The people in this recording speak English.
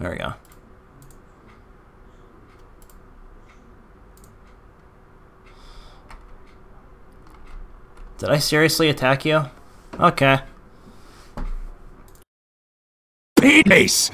There we go. Did I seriously attack you? Okay. Peace!